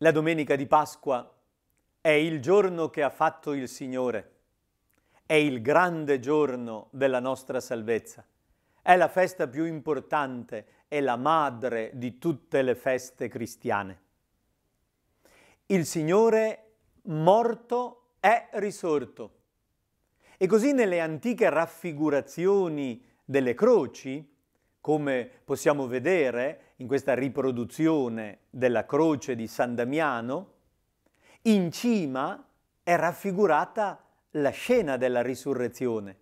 La domenica di Pasqua è il giorno che ha fatto il Signore, è il grande giorno della nostra salvezza, è la festa più importante, è la madre di tutte le feste cristiane. Il Signore morto è risorto. E così nelle antiche raffigurazioni delle croci, come possiamo vedere in questa riproduzione della croce di San Damiano, in cima è raffigurata la scena della risurrezione.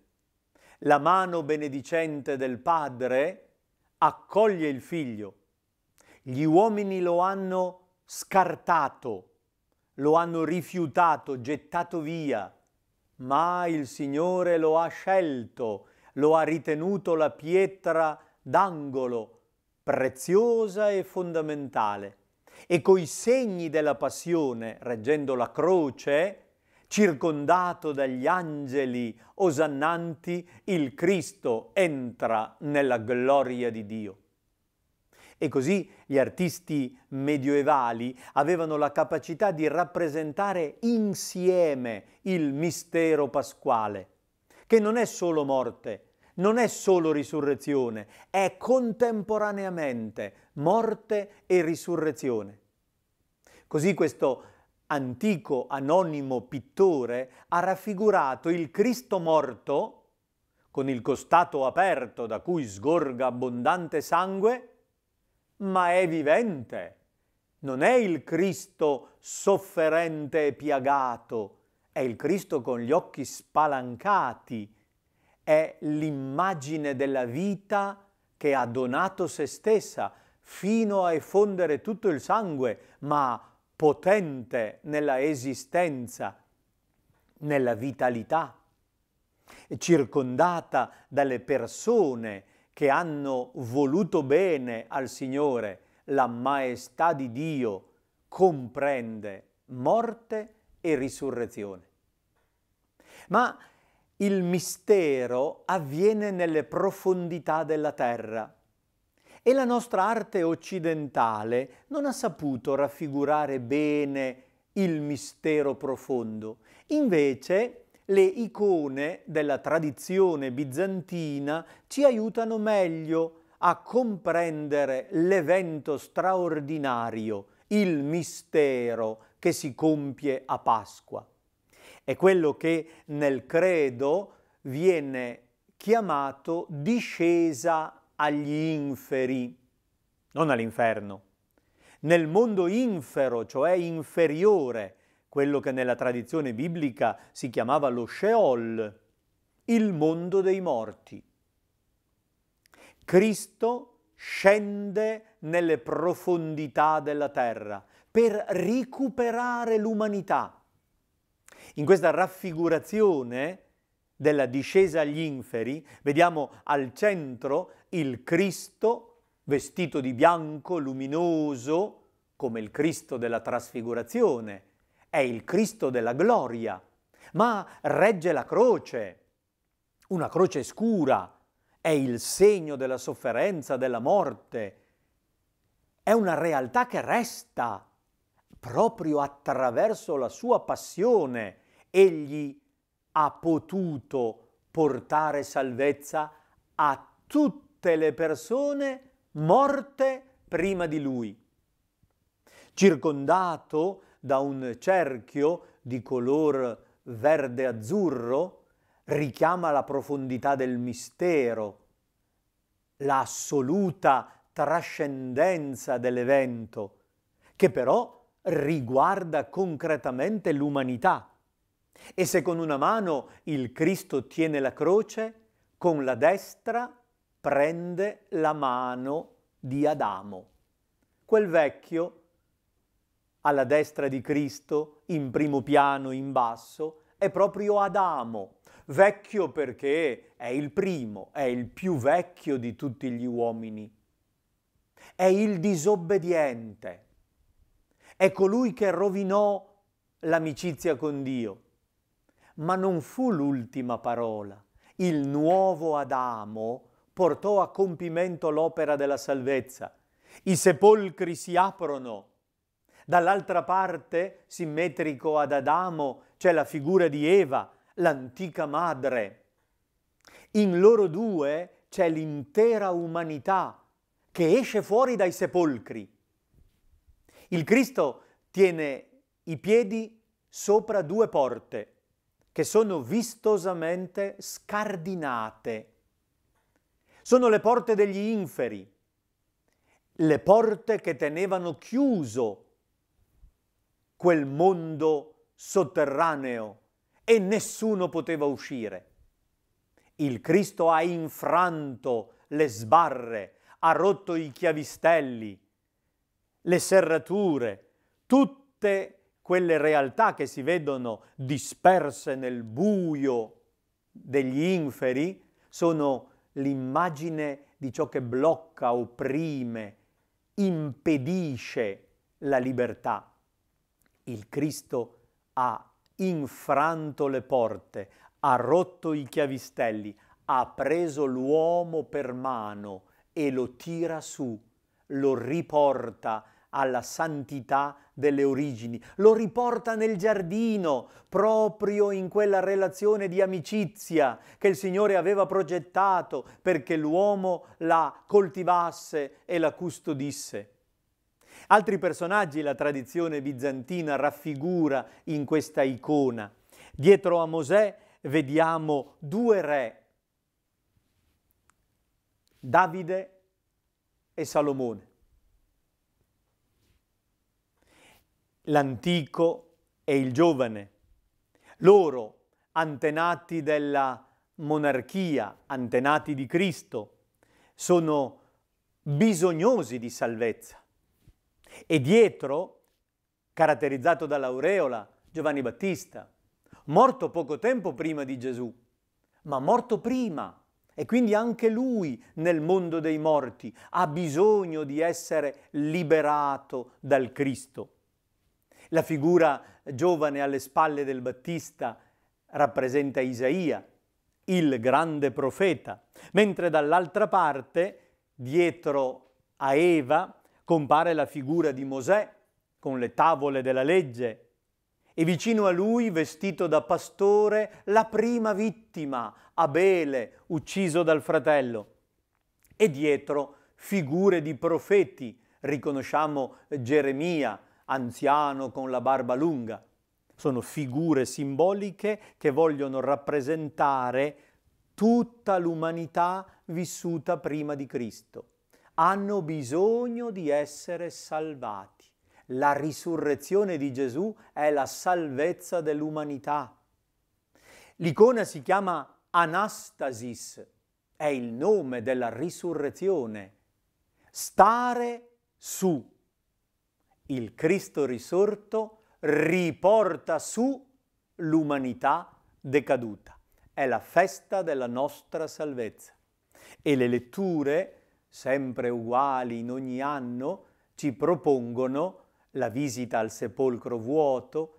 La mano benedicente del Padre accoglie il figlio. Gli uomini lo hanno scartato, lo hanno rifiutato, gettato via, ma il Signore lo ha scelto, lo ha ritenuto la pietra d'angolo preziosa e fondamentale e coi segni della passione, reggendo la croce, circondato dagli angeli osannanti, il Cristo entra nella gloria di Dio. E così gli artisti medioevali avevano la capacità di rappresentare insieme il mistero pasquale, che non è solo morte, non è solo risurrezione, è contemporaneamente morte e risurrezione. Così questo antico anonimo pittore ha raffigurato il Cristo morto, con il costato aperto da cui sgorga abbondante sangue, ma è vivente. Non è il Cristo sofferente e piagato, è il Cristo con gli occhi spalancati, è l'immagine della vita che ha donato se stessa fino a effondere tutto il sangue, ma potente nella esistenza, nella vitalità, circondata dalle persone che hanno voluto bene al Signore, la maestà di Dio comprende morte e risurrezione. Ma il mistero avviene nelle profondità della terra e la nostra arte occidentale non ha saputo raffigurare bene il mistero profondo. Invece le icone della tradizione bizantina ci aiutano meglio a comprendere l'evento straordinario, il mistero che si compie a Pasqua. È quello che nel credo viene chiamato discesa agli inferi, non all'inferno. Nel mondo infero, cioè inferiore, quello che nella tradizione biblica si chiamava lo Sheol, il mondo dei morti. Cristo scende nelle profondità della terra per recuperare l'umanità in questa raffigurazione della discesa agli inferi vediamo al centro il Cristo vestito di bianco, luminoso, come il Cristo della trasfigurazione, è il Cristo della gloria, ma regge la croce, una croce scura, è il segno della sofferenza, della morte, è una realtà che resta, proprio attraverso la sua passione egli ha potuto portare salvezza a tutte le persone morte prima di lui. Circondato da un cerchio di color verde-azzurro, richiama la profondità del mistero, l'assoluta trascendenza dell'evento, che però riguarda concretamente l'umanità. E se con una mano il Cristo tiene la croce, con la destra prende la mano di Adamo. Quel vecchio, alla destra di Cristo, in primo piano, in basso, è proprio Adamo, vecchio perché è il primo, è il più vecchio di tutti gli uomini. È il disobbediente è colui che rovinò l'amicizia con Dio. Ma non fu l'ultima parola. Il nuovo Adamo portò a compimento l'opera della salvezza. I sepolcri si aprono. Dall'altra parte, simmetrico ad Adamo, c'è la figura di Eva, l'antica madre. In loro due c'è l'intera umanità che esce fuori dai sepolcri il Cristo tiene i piedi sopra due porte che sono vistosamente scardinate. Sono le porte degli inferi, le porte che tenevano chiuso quel mondo sotterraneo e nessuno poteva uscire. Il Cristo ha infranto le sbarre, ha rotto i chiavistelli, le serrature, tutte quelle realtà che si vedono disperse nel buio degli inferi sono l'immagine di ciò che blocca, opprime, impedisce la libertà. Il Cristo ha infranto le porte, ha rotto i chiavistelli, ha preso l'uomo per mano e lo tira su, lo riporta alla santità delle origini, lo riporta nel giardino, proprio in quella relazione di amicizia che il Signore aveva progettato perché l'uomo la coltivasse e la custodisse. Altri personaggi la tradizione bizantina raffigura in questa icona. Dietro a Mosè vediamo due re, Davide e Salomone. l'antico e il giovane, loro antenati della monarchia, antenati di Cristo, sono bisognosi di salvezza. E dietro, caratterizzato dall'aureola, Giovanni Battista, morto poco tempo prima di Gesù, ma morto prima. E quindi anche lui nel mondo dei morti ha bisogno di essere liberato dal Cristo. La figura giovane alle spalle del Battista rappresenta Isaia, il grande profeta, mentre dall'altra parte, dietro a Eva, compare la figura di Mosè con le tavole della legge e vicino a lui, vestito da pastore, la prima vittima, Abele, ucciso dal fratello. E dietro figure di profeti, riconosciamo Geremia, anziano con la barba lunga. Sono figure simboliche che vogliono rappresentare tutta l'umanità vissuta prima di Cristo. Hanno bisogno di essere salvati. La risurrezione di Gesù è la salvezza dell'umanità. L'icona si chiama Anastasis, è il nome della risurrezione. Stare su il Cristo risorto riporta su l'umanità decaduta. È la festa della nostra salvezza. E le letture, sempre uguali in ogni anno, ci propongono la visita al sepolcro vuoto,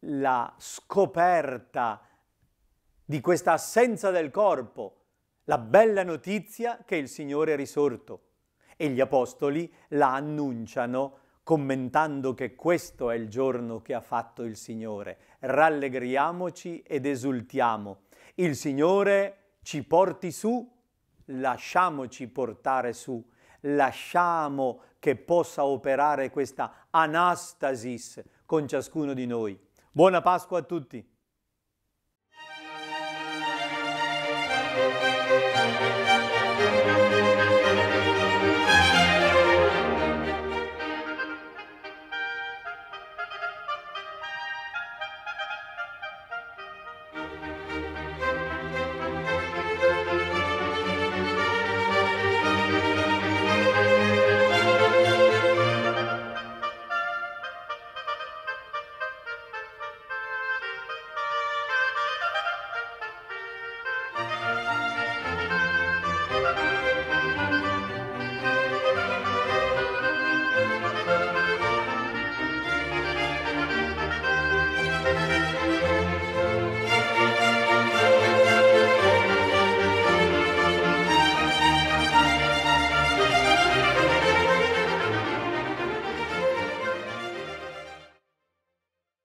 la scoperta di questa assenza del corpo, la bella notizia che il Signore è risorto e gli apostoli la annunciano commentando che questo è il giorno che ha fatto il Signore. Rallegriamoci ed esultiamo. Il Signore ci porti su, lasciamoci portare su, lasciamo che possa operare questa anastasis con ciascuno di noi. Buona Pasqua a tutti!